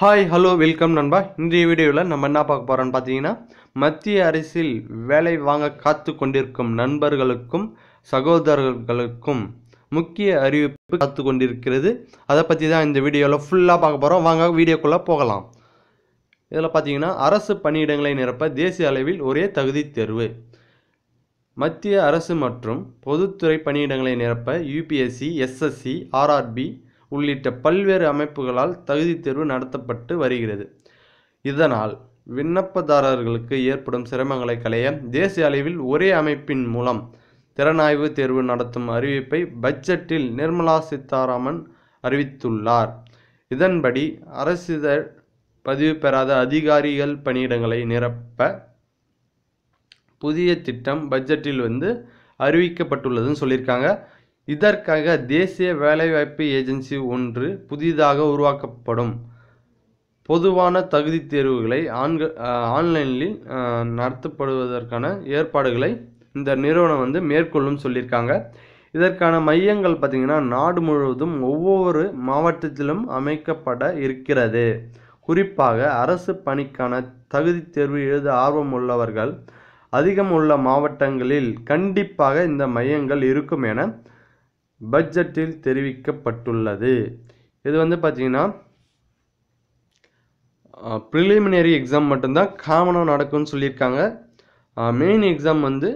hi hello welcome நண்பா இன்றைய வீடியோவில் நம்ம என்ன பார்க்க போகிறோன்னு பார்த்தீங்கன்னா மத்திய அரசில் வேலை வாங்க காத்து கொண்டிருக்கும் நண்பர்களுக்கும் சகோதரர்களுக்கும் முக்கிய அறிவிப்பு காத்து கொண்டிருக்கிறது அதை பற்றி தான் இந்த வீடியோவில் ஃபுல்லாக பார்க்க போகிறோம் வாங்க வீடியோக்குள்ளே போகலாம் இதில் பார்த்தீங்கன்னா அரசு பணியிடங்களை நிரப்ப தேசிய அளவில் ஒரே தகுதி தேர்வு மத்திய அரசு மற்றும் பொதுத்துறை பணியிடங்களை நிரப்ப யூபிஎஸ்சி எஸ்எஸ்சி ஆர்ஆர்பி உள்ளிட்ட பல்வேறு அமைப்புகளால் தகுதி தேர்வு நடத்தப்பட்டு வருகிறது இதனால் விண்ணப்பதாரர்களுக்கு ஏற்படும் சிரமங்களை களைய தேசிய அளவில் ஒரே அமைப்பின் மூலம் திறனாய்வு தேர்வு நடத்தும் அறிவிப்பை பட்ஜெட்டில் நிர்மலா சீதாராமன் அறிவித்துள்ளார் இதன்படி அரசிதழ் பதிவு பெறாத அதிகாரிகள் பணியிடங்களை நிரப்ப புதிய திட்டம் பட்ஜெட்டில் வந்து அறிவிக்கப்பட்டுள்ளதுன்னு சொல்லியிருக்காங்க இதற்காக தேசிய வேலைவாய்ப்பு ஏஜென்சி ஒன்று புதிதாக உருவாக்கப்படும் பொதுவான தகுதி தேர்வுகளை ஆண்கள் ஆன்லைனில் நடத்தப்படுவதற்கான ஏற்பாடுகளை இந்த நிறுவனம் வந்து மேற்கொள்ளும் சொல்லியிருக்காங்க இதற்கான மையங்கள் பார்த்திங்கன்னா நாடு முழுவதும் ஒவ்வொரு மாவட்டத்திலும் அமைக்கப்பட இருக்கிறது குறிப்பாக அரசு பணிக்கான தகுதி தேர்வு எழுத ஆர்வம் உள்ளவர்கள் அதிகம் உள்ள மாவட்டங்களில் கண்டிப்பாக இந்த மையங்கள் இருக்கும் என பட்ஜெட்டில் தெரிவிக்கப்பட்டுள்ளது இது வந்து பார்த்தீங்கன்னா ப்ரிலிமினரி எக்ஸாம் மட்டும்தான் காமனாக நடக்கும்னு சொல்லியிருக்காங்க மெயின் எக்ஸாம் வந்து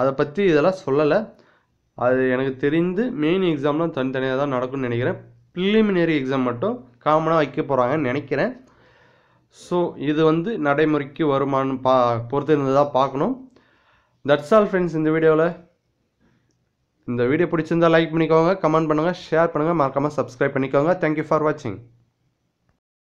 அதை பற்றி இதெல்லாம் சொல்லலை அது எனக்கு தெரிந்து மெயின் எக்ஸாம்லாம் தனித்தனியாக தான் நடக்கும்னு நினைக்கிறேன் ப்ரிலிமினரி எக்ஸாம் மட்டும் காமனாக வைக்க போகிறாங்கன்னு நினைக்கிறேன் ஸோ இது வந்து நடைமுறைக்கு வருமானு பா தான் பார்க்கணும் தட்ஸ் ஆல் ஃப்ரெண்ட்ஸ் இந்த வீடியோவில் இந்த வீடியோ பிடிச்சிருந்தால் லைக் பண்ணிக்கோங்க கமெண்ட் பண்ணுங்கள் ஷேர் பண்ணுங்கள் மறக்காமல் சப்ஸ்கிரைப் பண்ணிக்கோங்க தேங்க்யூ ஃபார் வாட்சிங்